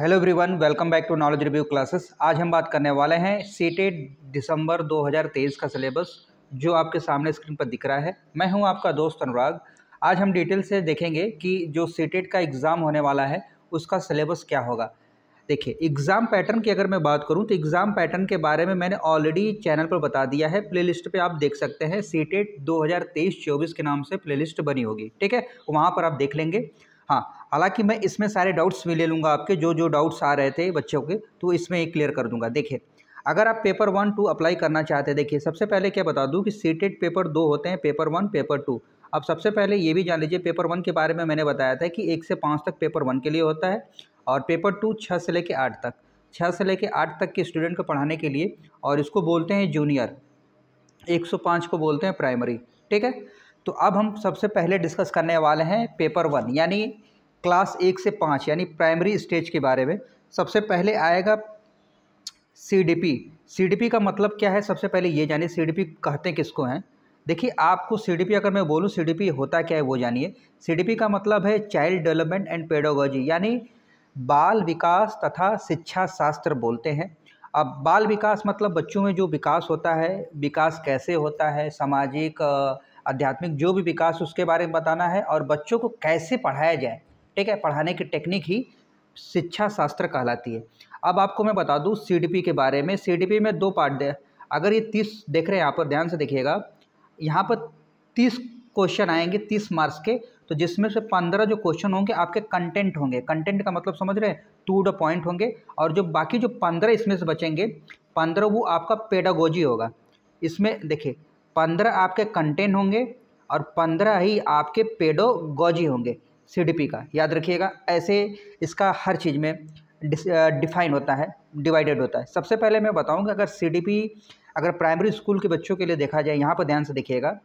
hello everyone welcome back to knowledge review classes आज हम बात करने वाले हैं सीटेड दिसंबर 2023 का सिलेबस जो आपके सामने स्क्रीन पर दिख रहा है मैं हूं आपका दोस्त अनुराग आज हम डिटेल से देखेंगे कि जो सीटेड का एग्ज़ाम होने वाला है उसका सिलेबस क्या होगा देखिए एग्ज़ाम पैटर्न की अगर मैं बात करूँ तो एग्ज़ाम पैटर्न के बारे में मैंने ऑलरेडी चैनल पर बता दिया है लिस्ट पर आप देख सकते हैं हज़ार तेईस चौबीस के नाम से लिस्ट बनी होगी ठीक है वहाँ पर आप देख लेंगे हाँ हालांकि मैं इसमें सारे डाउट्स भी ले लूँगा आपके जो जो डाउट्स आ रहे थे बच्चों के तो इसमें ही क्लियर कर दूंगा देखिए अगर आप पेपर वन टू अप्लाई करना चाहते हैं देखिए सबसे पहले क्या बता दूँ कि सीटेड पेपर दो होते हैं पेपर वन पेपर टू अब सबसे पहले ये भी जान लीजिए पेपर वन के बारे में मैंने बताया था कि एक से पाँच तक पेपर वन के लिए होता है और पेपर टू छः से लेकर आठ तक छः से लेकर आठ तक के स्टूडेंट को पढ़ाने के लिए और इसको बोलते हैं जूनियर पाँच को बोलते हैं प्राइमरी ठीक है तो अब हम सबसे पहले डिस्कस करने वाले हैं पेपर वन यानी क्लास एक से पाँच यानी प्राइमरी स्टेज के बारे में सबसे पहले आएगा सीडीपी सीडीपी का मतलब क्या है सबसे पहले ये जानिए सीडीपी कहते हैं किसको हैं देखिए आपको सीडीपी अगर मैं बोलूँ सीडीपी होता क्या है वो जानिए सीडीपी का मतलब है चाइल्ड डेवलपमेंट एंड पेडोगॉजी यानी बाल विकास तथा शिक्षा शास्त्र बोलते हैं अब बाल विकास मतलब बच्चों में जो विकास होता है विकास कैसे होता है सामाजिक आध्यात्मिक जो भी विकास उसके बारे में बताना है और बच्चों को कैसे पढ़ाया जाए ठीक है पढ़ाने की टेक्निक ही शिक्षा शास्त्र कहलाती है अब आपको मैं बता दूँ सी के बारे में सी में दो पार्ट अगर ये तीस देख रहे हैं यहाँ पर ध्यान से देखिएगा यहाँ पर तीस क्वेश्चन आएंगे तीस मार्क्स के तो जिसमें से पंद्रह जो क्वेश्चन होंगे आपके कंटेंट होंगे कंटेंट का मतलब समझ रहे हैं टू द पॉइंट होंगे और जो बाकी जो पंद्रह इसमें से बचेंगे पंद्रह वो आपका पेडागोजी होगा इसमें देखिए पंद्रह आपके कंटेंट होंगे और पंद्रह ही आपके पेडोगोजी होंगे सीडीपी का याद रखिएगा ऐसे इसका हर चीज़ में डिफाइन होता है डिवाइडेड होता है सबसे पहले मैं बताऊंगा अगर सीडीपी अगर प्राइमरी स्कूल के बच्चों के लिए देखा जाए यहाँ पर ध्यान से देखिएगा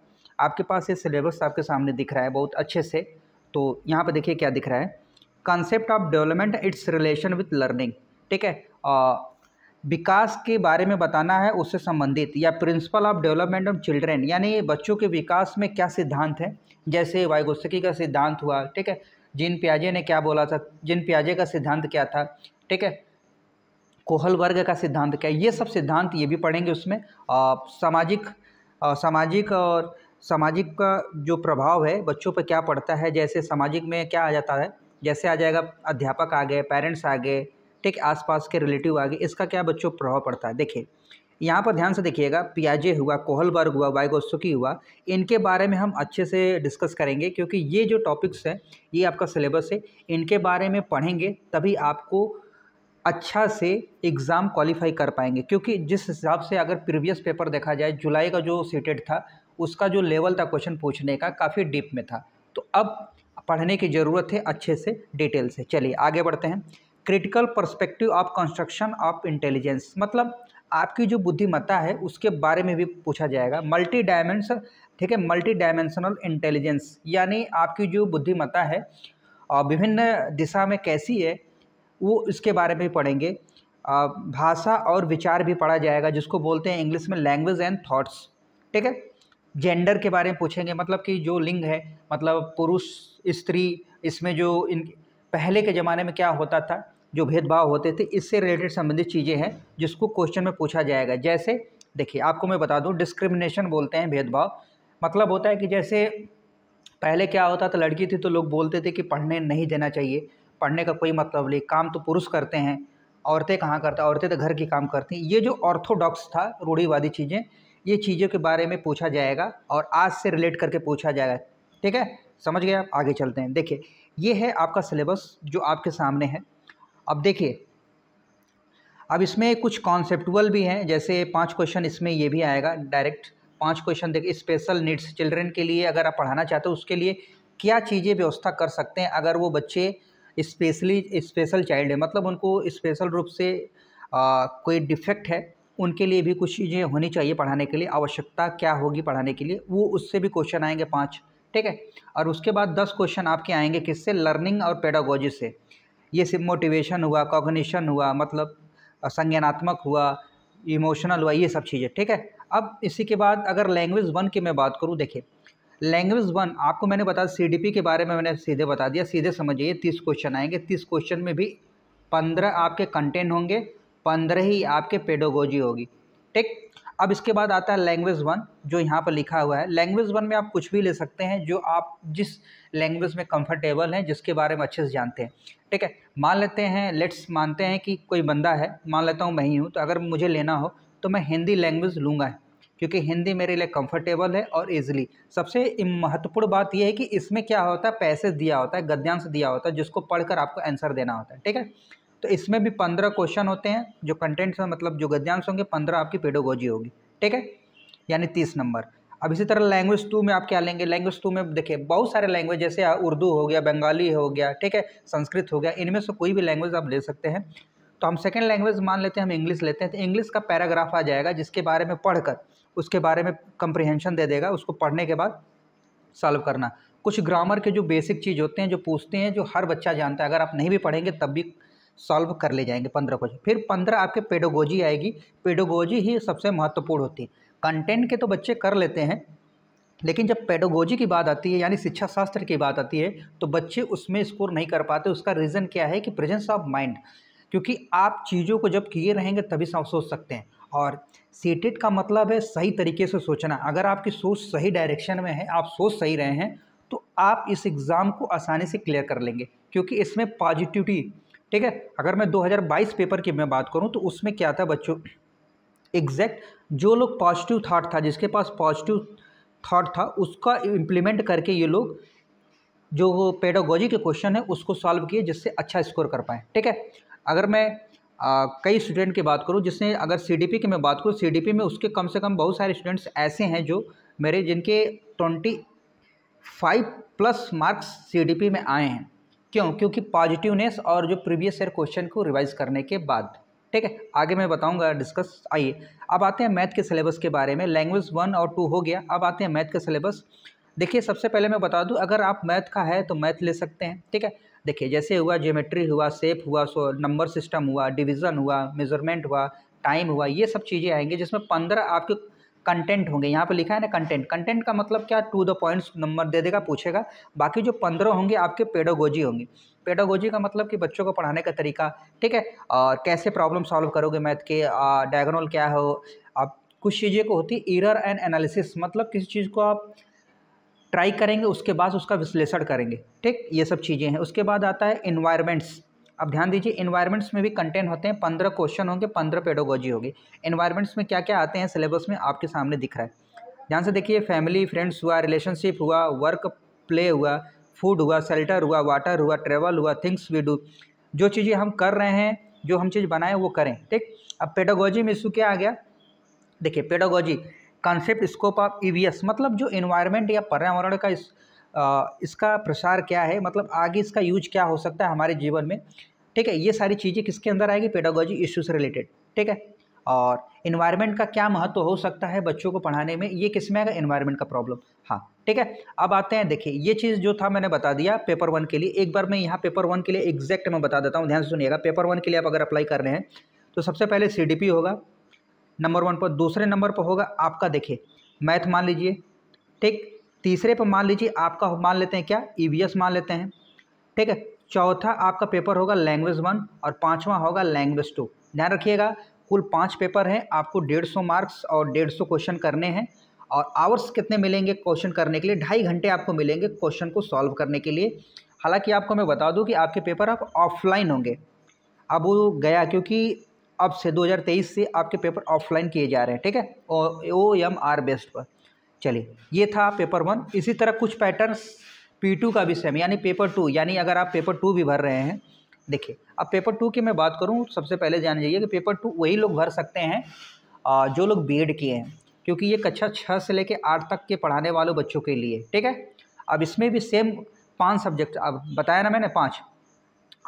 आपके पास ये सिलेबस आपके सामने दिख रहा है बहुत अच्छे से तो यहाँ पर देखिए क्या दिख रहा है concept of development it's relation with learning ठीक है विकास के बारे में बताना है उससे संबंधित या principle of development of children यानी बच्चों के विकास में क्या सिद्धांत है जैसे वायुगुस्सकी का सिद्धांत हुआ ठीक है जिन प्याजे ने क्या बोला था जिन प्याजे का सिद्धांत क्या था ठीक है कोहल वर्ग का सिद्धांत क्या है ये सब सिद्धांत ये भी पढ़ेंगे उसमें आ, सामाजिक आ, सामाजिक और सामाजिक का जो प्रभाव है बच्चों पर क्या पड़ता है जैसे सामाजिक में क्या आ जाता है जैसे आ जाएगा अध्यापक आ गए पेरेंट्स आ गए ठीक आसपास के रिलेटिव आगे इसका क्या बच्चों प्रभाव पड़ता है देखिए यहाँ पर ध्यान से देखिएगा पियाजे हुआ कोहलबर्ग हुआ वाइगोस्की हुआ इनके बारे में हम अच्छे से डिस्कस करेंगे क्योंकि ये जो टॉपिक्स हैं ये आपका सिलेबस है इनके बारे में पढ़ेंगे तभी आपको अच्छा से एग्ज़ाम क्वालिफाई कर पाएंगे क्योंकि जिस हिसाब से अगर प्रीवियस पेपर देखा जाए जुलाई का जो सीटेड था उसका जो लेवल था क्वेश्चन पूछने का काफ़ी डीप में था तो अब पढ़ने की ज़रूरत है अच्छे से डिटेल से चलिए आगे बढ़ते हैं critical perspective of construction of intelligence मतलब आपकी जो बुद्धिमत्ता है उसके बारे में भी पूछा जाएगा मल्टी डायमेंशन ठीक है मल्टी डायमेंशनल इंटेलिजेंस यानी आपकी जो बुद्धिमत्ता है विभिन्न दिशा में कैसी है वो इसके बारे में पढ़ेंगे भाषा और विचार भी पढ़ा जाएगा जिसको बोलते हैं इंग्लिश में लैंग्वेज एंड थॉट्स ठीक है जेंडर के बारे में पूछेंगे मतलब कि जो लिंग है मतलब पुरुष स्त्री इसमें जो इन पहले के ज़माने में क्या होता था जो भेदभाव होते थे इससे रिलेटेड संबंधित चीज़ें हैं जिसको क्वेश्चन में पूछा जाएगा जैसे देखिए आपको मैं बता दूँ डिस्क्रिमिनेशन बोलते हैं भेदभाव मतलब होता है कि जैसे पहले क्या होता था लड़की थी तो लोग बोलते थे कि पढ़ने नहीं देना चाहिए पढ़ने का कोई मतलब नहीं काम तो पुरुष करते हैं औरतें कहाँ करते हैं औरतें तो घर के काम करती हैं ये जो ऑर्थोडॉक्स था रूढ़ीवादी चीज़ें ये चीज़ों के बारे में पूछा जाएगा और आज से रिलेट करके पूछा जाएगा ठीक है समझ गए आप आगे चलते हैं देखिए ये है आपका सिलेबस जो आपके सामने है अब देखिए अब इसमें कुछ कॉन्सेप्टुअल भी हैं जैसे पांच क्वेश्चन इसमें ये भी आएगा डायरेक्ट पांच क्वेश्चन देखिए स्पेशल नीड्स चिल्ड्रन के लिए अगर आप पढ़ाना चाहते हो उसके लिए क्या चीज़ें व्यवस्था कर सकते हैं अगर वो बच्चे स्पेशली स्पेशल चाइल्ड है मतलब उनको स्पेशल रूप से आ, कोई डिफेक्ट है उनके लिए भी कुछ चीज़ें होनी चाहिए पढ़ाने के लिए आवश्यकता क्या होगी पढ़ाने के लिए वो उससे भी क्वेश्चन आएंगे पाँच ठीक है और उसके बाद दस क्वेश्चन आपके आएंगे किससे लर्निंग और पेडागोजी से ये सिर्फ मोटिवेशन हुआ कॉग्निशन हुआ मतलब संज्ञानात्मक हुआ इमोशनल हुआ ये सब चीज़ें ठीक है अब इसी के बाद अगर लैंग्वेज वन की मैं बात करूँ देखिए लैंग्वेज वन आपको मैंने बताया पी के बारे में मैंने सीधे बता दिया सीधे समझिए तीस क्वेश्चन आएंगे तीस क्वेश्चन में भी पंद्रह आपके कंटेंट होंगे पंद्रह ही आपके पेडोगोजी होगी ठीक अब इसके बाद आता है लैंग्वेज वन जो यहाँ पर लिखा हुआ है लैंग्वेज वन में आप कुछ भी ले सकते हैं जो आप जिस लैंग्वेज में कंफर्टेबल हैं जिसके बारे में अच्छे से जानते हैं ठीक है मान लेते हैं लेट्स मानते हैं कि कोई बंदा है मान लेता हूँ मैं ही हूँ तो अगर मुझे लेना हो तो मैं हिंदी लैंग्वेज लूँगा क्योंकि हिंदी मेरे लिए कंफर्टेबल है और इजीली सबसे महत्वपूर्ण बात यह है कि इसमें क्या होता है पैसेज दिया होता है गद्यांश दिया होता है जिसको पढ़कर आपको आंसर देना होता है ठीक है तो इसमें भी पंद्रह क्वेश्चन होते हैं जो कंटेंट्स मतलब जो गद्यांश होंगे पंद्रह आपकी पेडोगोजी होगी ठीक है यानी तीस नंबर अब इसी तरह लैंग्वेज टू में आप क्या लेंगे लैंग्वेज टू में देखिए बहुत सारे लैंग्वेज जैसे उर्दू हो गया बंगाली हो गया ठीक है संस्कृत हो गया इनमें से कोई भी लैंग्वेज आप ले सकते हैं तो हम सेकेंड लैंग्वेज मान लेते हैं हम इंग्लिश लेते हैं तो इंग्लिश का पैराग्राफ आ जाएगा जिसके बारे में पढ़कर उसके बारे में कंप्रिहेंशन दे देगा उसको पढ़ने के बाद सॉल्व करना कुछ ग्रामर के जो बेसिक चीज़ होते हैं जो पूछते हैं जो हर बच्चा जानता है अगर आप नहीं भी पढ़ेंगे तब भी सॉल्व कर ले जाएंगे पंद्रह क्वेश्चन फिर पंद्रह आपके पेडोगोजी आएगी पेडोगोजी ही सबसे महत्वपूर्ण होती है कंटेंट के तो बच्चे कर लेते हैं लेकिन जब पेडोगोजी की बात आती है यानी शिक्षा शास्त्र की बात आती है तो बच्चे उसमें स्कोर नहीं कर पाते उसका रीज़न क्या है कि प्रेजेंस ऑफ माइंड क्योंकि आप चीज़ों को जब किए रहेंगे तभी आप सोच सकते हैं और सीटेड का मतलब है सही तरीके से सोचना अगर आपकी सोच सही डायरेक्शन में है आप सोच सही रहे हैं तो आप इस एग्ज़ाम को आसानी से क्लियर कर लेंगे क्योंकि इसमें पॉजिटिविटी ठीक है अगर मैं 2022 पेपर की मैं बात करूं तो उसमें क्या था बच्चों एग्जैक्ट जो लोग पॉजिटिव थाट था जिसके पास पॉजिटिव थाट था उसका इम्प्लीमेंट करके ये लोग जो पेडोगोजी के क्वेश्चन है उसको सॉल्व किए जिससे अच्छा स्कोर कर पाएँ ठीक है अगर मैं आ, कई स्टूडेंट की बात करूँ जिसने अगर सीडीपी की मैं बात करूँ सीडीपी में उसके कम से कम बहुत सारे स्टूडेंट्स ऐसे हैं जो मेरे जिनके twenty five plus marks CDP में आए हैं क्यों क्योंकि पॉजिटिवनेस और जो प्रीवियस ईयर क्वेश्चन को रिवाइज करने के बाद ठीक है आगे मैं बताऊंगा डिस्कस आइए अब आते हैं मैथ के सिलेबस के बारे में लैंग्वेज वन और टू हो गया अब आते हैं मैथ का सिलेबस देखिए सबसे पहले मैं बता दूँ अगर आप मैथ का है तो मैथ ले सकते हैं ठीक है देखिए जैसे हुआ ज्योमेट्री हुआ सेप हुआ सो नंबर सिस्टम हुआ डिवीज़न हुआ मेजरमेंट हुआ टाइम हुआ ये सब चीज़ें आएंगी जिसमें पंद्रह आपके कंटेंट होंगे यहाँ पे लिखा है ना कंटेंट कंटेंट का मतलब क्या टू द पॉइंट्स नंबर दे देगा पूछेगा बाकी जो पंद्रह होंगे आपके पेडोगोजी होंगे पेडागोजी का मतलब कि बच्चों को पढ़ाने का तरीका ठीक है और कैसे प्रॉब्लम सॉल्व करोगे मैथ के डायगोनल क्या हो आप कुछ चीज़ें को होती एरर एंड एनालिसिस मतलब किसी चीज़ को आप ट्राई करेंगे उसके बाद उसका विश्लेषण करेंगे ठीक ये सब चीज़ें हैं उसके बाद आता है इन्वायरमेंट्स अब ध्यान दीजिए इन्वायरमेंट्स में भी कंटेंट होते हैं पंद्रह क्वेश्चन होंगे पंद्रह पेडोगोजी होगी इन्वायरमेंट्स में क्या क्या आते हैं सिलेबस में आपके सामने दिख रहा है ध्यान से देखिए फैमिली फ्रेंड्स हुआ रिलेशनशिप हुआ वर्क प्ले हुआ फूड हुआ शेल्टर हुआ वाटर हुआ ट्रेवल हुआ थिंग्स वी डू जो चीज़ें हम कर रहे हैं जो हम चीज़ बनाए वो करें ठीक अब पेडोगोजी में इशू क्या आ गया देखिए pedagogy concept scope of E मतलब जो इन्वायरमेंट या पर्यावरण का इस आ, इसका प्रसार क्या है मतलब आगे इसका यूज क्या हो सकता है हमारे जीवन में ठीक है ये सारी चीज़ें किसके अंदर आएगी पेडोगोजी इश्यू से रिलेटेड ठीक है और इन्वायरमेंट का क्या महत्व हो सकता है बच्चों को पढ़ाने में ये किस में आएगा इन्वायरमेंट का प्रॉब्लम हाँ ठीक है अब आते हैं देखिए ये चीज़ जो था मैंने बता दिया पेपर वन के लिए एक बार मैं यहाँ पेपर वन के लिए एग्जैक्ट मैं बता देता हूँ ध्यान से सुनिएगा पेपर वन के लिए आप अगर अप्लाई कर रहे हैं तो सबसे पहले सी होगा नंबर वन पर दूसरे नंबर पर होगा आपका देखिए मैथ मान लीजिए ठीक तीसरे पर मान लीजिए आपका मान लेते हैं क्या ई e मान लेते हैं ठीक है चौथा आपका पेपर होगा लैंग्वेज वन और पाँचवा होगा लैंग्वेज टू ध्यान रखिएगा कुल पाँच पेपर हैं आपको डेढ़ सौ मार्क्स और डेढ़ सौ क्वेश्चन करने हैं और आवर्स कितने मिलेंगे क्वेश्चन करने के लिए ढाई घंटे आपको मिलेंगे क्वेश्चन को सॉल्व करने के लिए हालांकि आपको मैं बता दूं कि आपके पेपर अब आप ऑफलाइन होंगे अब वो गया क्योंकि अब से 2023 से आपके पेपर ऑफलाइन किए जा रहे हैं ठीक है ओ एम आर बेस्ट पर चलिए ये था पेपर वन इसी तरह कुछ पैटर्न पी टू का भी सेम यानी पेपर टू यानी अगर आप पेपर टू भी भर रहे हैं देखिए अब पेपर टू की मैं बात करूँ सबसे पहले जान जाइए कि पेपर टू वही लोग भर सकते हैं जो लोग बी किए हैं क्योंकि ये कक्षा छः से लेकर आठ तक के पढ़ाने वालों बच्चों के लिए ठीक है अब इसमें भी सेम पांच सब्जेक्ट अब बताया ना मैंने पांच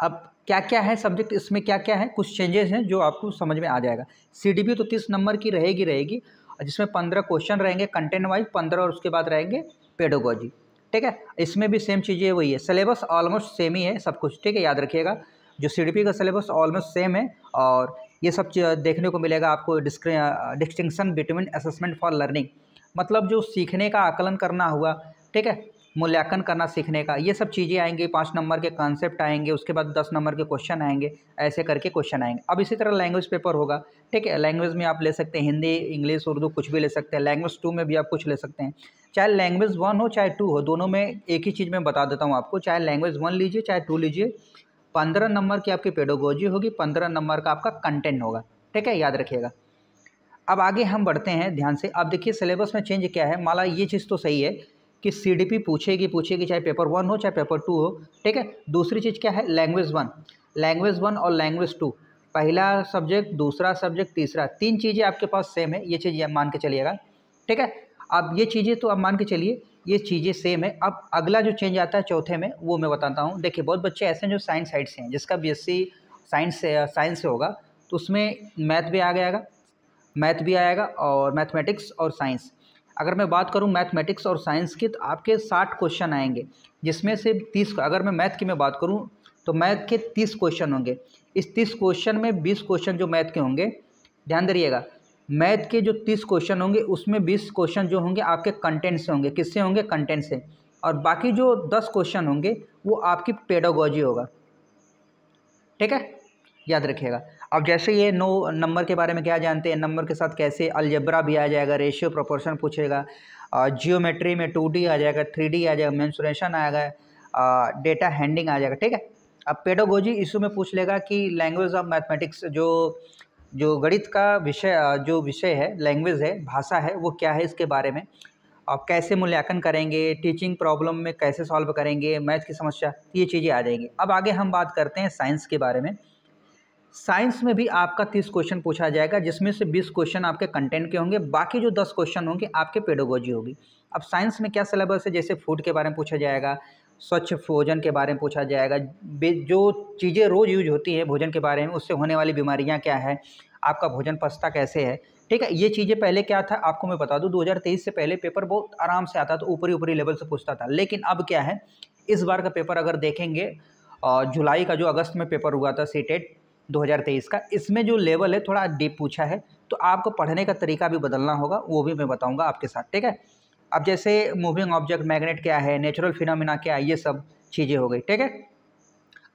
अब क्या क्या है सब्जेक्ट इसमें क्या क्या है कुछ चेंजेस हैं जो आपको समझ में आ जाएगा सी तो तीस नंबर की रहेगी रहेगी जिसमें पंद्रह क्वेश्चन रहेंगे कंटेंट वाइज पंद्रह और उसके बाद रहेंगे पेडोगोजी ठीक है इसमें भी सेम चीज़ें वही है सिलेबस ऑलमोस्ट सेम ही है सब कुछ ठीक है याद रखिएगा जो सी का सलेबस ऑलमोस्ट सेम है और ये सब देखने को मिलेगा आपको distinction between assessment for learning मतलब जो सीखने का आकलन करना हुआ ठीक है मूल्यांकन करना सीखने का ये सब चीज़ें आएंगी पाँच नंबर के कॉन्सेप्ट आएंगे उसके बाद दस नंबर के क्वेश्चन आएंगे ऐसे करके क्वेश्चन आएंगे अब इसी तरह लैंग्वेज पेपर होगा ठीक है लैंग्वेज में आप ले सकते हैं हिंदी इंग्लिश उर्दू कुछ भी ले सकते हैं लैंग्वेज टू में भी आप कुछ ले सकते हैं चाहे लैंग्वेज वन हो चाहे टू हो दोनों में एक ही चीज़ में बता देता हूँ आपको चाहे लैंग्वेज वन लीजिए चाहे टू लीजिए पंद्रह नंबर की आपकी पेडोगोजी होगी पंद्रह नंबर का आपका कंटेंट होगा ठीक है याद रखिएगा अब आगे हम बढ़ते हैं ध्यान से अब देखिए सिलेबस में चेंज क्या है माला ये चीज़ तो सही है कि सीडीपी पूछेगी पूछेगी चाहे पेपर वन हो चाहे पेपर टू हो ठीक है दूसरी चीज़ क्या है लैंग्वेज वन लैंग्वेज वन और लैंग्वेज टू पहला सब्जेक्ट दूसरा सब्जेक्ट तीसरा तीन चीज़ें आपके पास सेम है ये चीज़ मान के चलिएगा ठीक है अब ये चीज़ें तो आप मान के चलिए ये चीज़ें सेम है अब अगला जो चेंज आता है चौथे में वो मैं बताता हूँ देखिए बहुत बच्चे ऐसे हैं जो साइंस साइड से हैं जिसका बीएससी साइंस से साइंस से होगा तो उसमें मैथ भी आ गया मैथ भी आएगा और मैथमेटिक्स और साइंस अगर मैं बात करूँ मैथमेटिक्स और साइंस की तो आपके साठ क्वेश्चन आएंगे जिसमें से तीस अगर मैं मैथ की मैं बात करूँ तो मैथ के तीस क्वेश्चन होंगे इस तीस क्वेश्चन में बीस क्वेश्चन जो मैथ के होंगे ध्यान दरिएगा मैथ के जो तीस क्वेश्चन होंगे उसमें बीस क्वेश्चन जो होंगे आपके कंटेंट से होंगे किससे होंगे कंटेंट से और बाकी जो दस क्वेश्चन होंगे वो आपकी पेडोगोजी होगा ठीक है याद रखिएगा अब जैसे ये नो नंबर के बारे में क्या जानते हैं नंबर के साथ कैसे अलजबरा भी आ जाएगा रेशियो प्रोपोर्शन पूछेगा जियोमेट्री में टू आ जाएगा थ्री आ जाएगा मैंसुरेशन आएगा डेटा हैंडिंग आ जाएगा ठीक है अब पेडोगोजी इशू में पूछ लेगा कि लैंग्वेज ऑफ मैथमेटिक्स जो जो गणित का विषय जो विषय है लैंग्वेज है भाषा है वो क्या है इसके बारे में आप कैसे मूल्यांकन करेंगे टीचिंग प्रॉब्लम में कैसे सॉल्व करेंगे मैथ की समस्या ये चीज़ें आ जाएंगी अब आगे हम बात करते हैं साइंस के बारे में साइंस में भी आपका तीस क्वेश्चन पूछा जाएगा जिसमें से बीस क्वेश्चन आपके कंटेंट के होंगे बाकी जो दस क्वेश्चन होंगे आपके पेडोगोजी होगी अब साइंस में क्या सिलेबस है जैसे फूड के बारे में पूछा जाएगा स्वच्छ भोजन के बारे में पूछा जाएगा बे जो चीज़ें रोज़ यूज होती हैं भोजन के बारे में उससे होने वाली बीमारियां क्या है आपका भोजन पस्ता कैसे है ठीक है ये चीज़ें पहले क्या था आपको मैं बता दूँ दो से पहले पेपर बहुत आराम से आता था ऊपरी ऊपरी लेवल से पूछता था लेकिन अब क्या है इस बार का पेपर अगर देखेंगे जुलाई का जो अगस्त में पेपर हुआ था सी 2023 का इसमें जो लेवल है थोड़ा डीप पूछा है तो आपको पढ़ने का तरीका भी बदलना होगा वो भी मैं बताऊँगा आपके साथ ठीक है अब जैसे मूविंग ऑब्जेक्ट मैग्नेट क्या है नेचुरल फिनोमिना क्या है ये सब चीज़ें हो गई ठीक है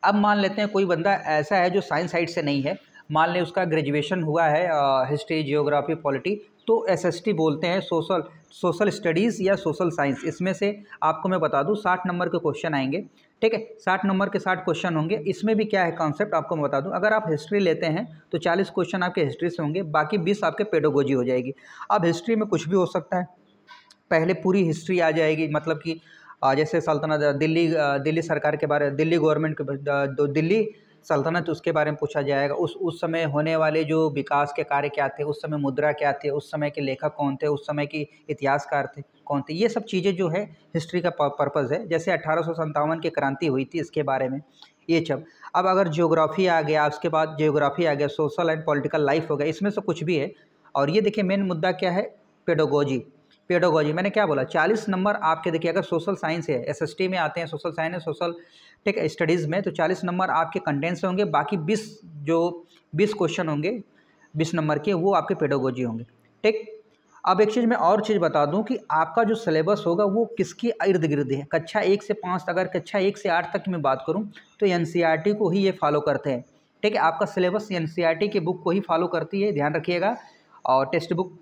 अब मान लेते हैं कोई बंदा ऐसा है जो साइंस साइड से नहीं है मान लें उसका ग्रेजुएशन हुआ है हिस्ट्री जियोग्राफी पॉलिटी तो एसएसटी बोलते हैं सोशल सोशल स्टडीज़ या सोशल साइंस इसमें से आपको मैं बता दूं साठ नंबर के क्वेश्चन आएंगे ठीक है साठ नंबर के साठ क्वेश्चन होंगे इसमें भी क्या है कॉन्सेप्ट आपको मैं बता दूं अगर आप हिस्ट्री लेते हैं तो चालीस क्वेश्चन आपके हिस्ट्री से होंगे बाकी बीस आपके पेडोगोजी हो जाएगी अब हिस्ट्री में कुछ भी हो सकता है पहले पूरी हिस्ट्री आ जाएगी मतलब कि जैसे सल्तनत दिल्ली दिल्ली सरकार के बारे दिल्ली गवर्नमेंट के जो दिल्ली सल्तनत उसके बारे में पूछा जाएगा उस उस समय होने वाले जो विकास के कार्य क्या थे उस समय मुद्रा क्या थी उस समय के लेखक कौन थे उस समय की इतिहासकार थे कौन थे ये सब चीज़ें जो है हिस्ट्री का पर्पज़ है जैसे अठारह की क्रांति हुई थी इसके बारे में ये सब अब अगर जियोग्राफी आ गया उसके बाद जियोग्राफी आ गया सोशल एंड पॉलिटिकल लाइफ हो गया इसमें से कुछ भी है और ये देखिए मेन मुद्दा क्या है पेडोगोजी पेडोगोजी मैंने क्या बोला चालीस नंबर आपके देखिए अगर सोशल साइंस है एस में आते हैं सोशल साइंस सोशल ठीक स्टडीज़ में तो चालीस नंबर आपके कंटेंट से होंगे बाकी बीस जो बीस क्वेश्चन होंगे बीस नंबर के वो आपके पेडोगोजी होंगे ठीक अब एक चीज़ मैं और चीज़ बता दूं कि आपका जो सिलेबस होगा वो किसके इर्द गिर्द है कक्षा एक से पाँच अगर कक्षा एक से आठ तक की मैं बात करूँ तो एन e को ही ये फॉलो करते हैं ठीक है आपका सिलेबस एन e के बुक को ही फॉलो करती है ध्यान रखिएगा और टेक्स्ट बुक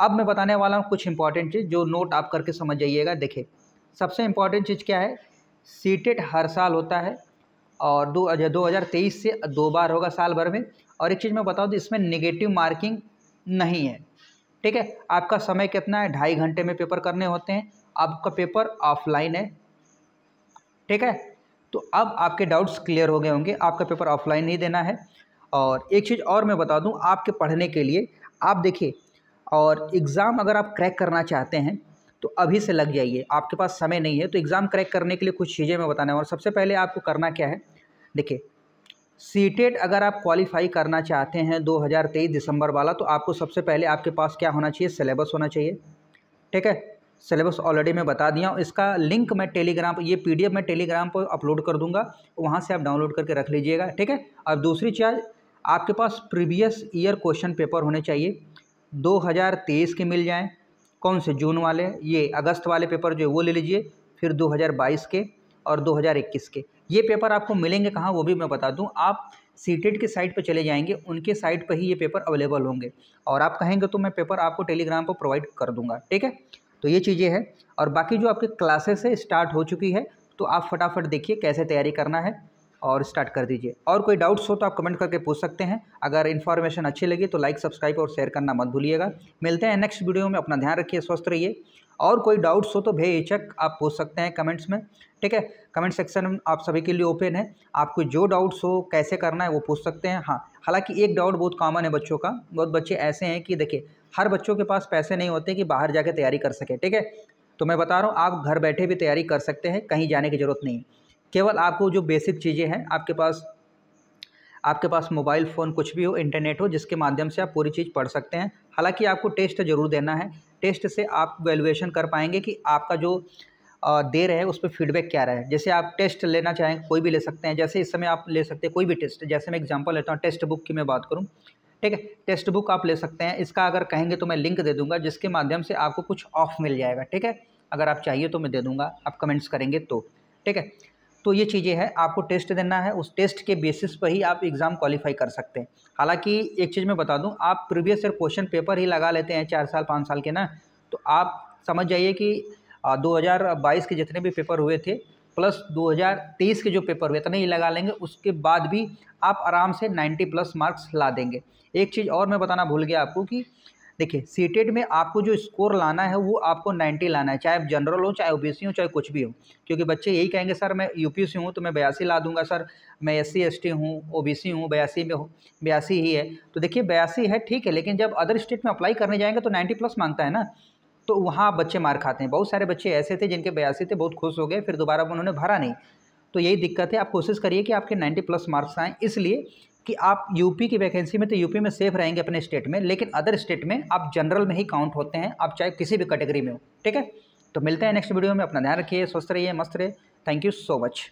अब मैं बताने वाला हूँ कुछ इंपॉर्टेंट चीज़ जो नोट आप करके समझ जाइएगा देखिए सबसे इम्पॉर्टेंट चीज़ क्या है सीटेट हर साल होता है और दो अच्छा, दो हज़ार तेईस से दो बार होगा साल भर में और एक चीज़ मैं बताऊँ तो इसमें निगेटिव मार्किंग नहीं है ठीक है आपका समय कितना है ढाई घंटे में पेपर करने होते हैं आपका पेपर ऑफलाइन है ठीक है तो अब आपके डाउट्स क्लियर हो गए होंगे आपका पेपर ऑफलाइन नहीं देना है और एक चीज़ और मैं बता दूँ आपके पढ़ने के लिए आप देखिए और एग्ज़ाम अगर आप क्रैक करना चाहते हैं तो अभी से लग जाइए आपके पास समय नहीं है तो एग्ज़ाम क्रैक करने के लिए कुछ चीज़ें मैं बताने और सबसे पहले आपको करना क्या है देखिए सीटेड e अगर आप क्वालिफाई करना चाहते हैं 2023 दिसंबर वाला तो आपको सबसे पहले आपके पास क्या होना चाहिए सिलेबस होना चाहिए ठीक है सिलेबस ऑलरेडी मैं बता दिया हूँ इसका लिंक मैं टेलीग्राम पर ये पीडीएफ मैं टेलीग्राम पर अपलोड कर दूंगा वहाँ से आप डाउनलोड करके रख लीजिएगा ठीक है और दूसरी चीज़ आपके पास प्रीवियस ईयर क्वेश्चन पेपर होने चाहिए 2023 के मिल जाएं कौन से जून वाले ये अगस्त वाले पेपर जो है वो ले लीजिए फिर 2022 के और 2021 के ये पेपर आपको मिलेंगे कहाँ वो भी मैं बता दूँ आप सीटेट के साइट पर चले जाएंगे उनके साइट पर ही ये पेपर अवेलेबल होंगे और आप कहेंगे तो मैं पेपर आपको टेलीग्राम पर प्रोवाइड कर दूँगा ठीक है तो ये चीज़ें हैं और बाकी जो आपके क्लासेस है स्टार्ट हो चुकी है तो आप फटाफट देखिए कैसे तैयारी करना है और स्टार्ट कर दीजिए और कोई डाउट्स हो तो आप कमेंट करके पूछ सकते हैं अगर इन्फॉर्मेशन अच्छी लगी तो लाइक सब्सक्राइब और शेयर करना मत भूलिएगा मिलते हैं नेक्स्ट वीडियो में अपना ध्यान रखिए स्वस्थ रहिए और कोई डाउट्स हो तो बेहिचक आप पूछ सकते हैं कमेंट्स में ठीक है कमेंट सेक्शन आप सभी के लिए ओपन है आपको जो डाउट्स हो कैसे करना है वो पूछ सकते हैं हाँ हालांकि एक डाउट बहुत कॉमन है बच्चों का बहुत बच्चे ऐसे हैं कि देखिए हर बच्चों के पास पैसे नहीं होते कि बाहर जाके तैयारी कर सके ठीक है तो मैं बता रहा हूँ आप घर बैठे भी तैयारी कर सकते हैं कहीं जाने की ज़रूरत नहीं केवल आपको जो बेसिक चीज़ें हैं आपके पास आपके पास मोबाइल फ़ोन कुछ भी हो इंटरनेट हो जिसके माध्यम से आप पूरी चीज़ पढ़ सकते हैं हालांकि आपको टेस्ट ज़रूर देना है टेस्ट से आप वैल्यूएशन कर पाएंगे कि आपका जो दे रहे हैं उस पर फीडबैक क्या रहा है जैसे आप टेस्ट लेना चाहें कोई भी ले सकते हैं जैसे इस समय आप ले सकते हैं कोई भी टेस्ट जैसे मैं एग्जाम्पल लेता हूँ टेस्ट बुक की मैं बात करूँ ठीक है टेस्ट बुक आप ले सकते हैं इसका अगर कहेंगे तो मैं लिंक दे दूँगा जिसके माध्यम से आपको कुछ ऑफ मिल जाएगा ठीक है अगर आप चाहिए तो मैं दे दूँगा आप कमेंट्स करेंगे तो ठीक है तो ये चीज़ें हैं आपको टेस्ट देना है उस टेस्ट के बेसिस पर ही आप एग्ज़ाम क्वालिफाई कर सकते हैं हालांकि एक चीज़ मैं बता दूं आप प्रीवियस ईयर क्वेश्चन पेपर ही लगा लेते हैं चार साल पाँच साल के ना तो आप समझ जाइए कि 2022 के जितने भी पेपर हुए थे प्लस 2023 के जो पेपर हुए इतने ही लगा लेंगे उसके बाद भी आप आराम से नाइन्टी प्लस मार्क्स ला देंगे एक चीज़ और मैं बताना भूल गया आपको कि देखिए सीटेड e में आपको जो स्कोर लाना है वो आपको 90 लाना है चाहे आप जनरल हो चाहे ओबीसी हो चाहे कुछ भी हो क्योंकि बच्चे यही कहेंगे सर मैं यूपी से हूँ तो मैं बयासी ला दूंगा सर मैं एस सी एस टी हूँ ओ बी सी हूँ बयासी में हूँ बयासी ही है तो देखिए बयासी है ठीक है लेकिन जब अदर स्टेट में अप्लाई करने जाएंगे तो नाइन्टी प्लस मांगता है ना तो वहाँ बच्चे मार खाते हैं बहुत सारे बच्चे ऐसे थे जिनके बयासी थे बहुत खुश हो गए फिर दोबारा उन्होंने भरा नहीं तो यही दिक्कत है आप कोशिश करिए कि आपके 90 प्लस मार्क्स आएँ इसलिए कि आप यूपी की वैकेंसी में तो यूपी में सेफ रहेंगे अपने स्टेट में लेकिन अदर स्टेट में आप जनरल में ही काउंट होते हैं आप चाहे किसी भी कैटेगरी में हो ठीक है तो मिलते हैं नेक्स्ट वीडियो में अपना ध्यान रखिए स्वस्थ रहिए मस्त रहिए थैंक यू सो मच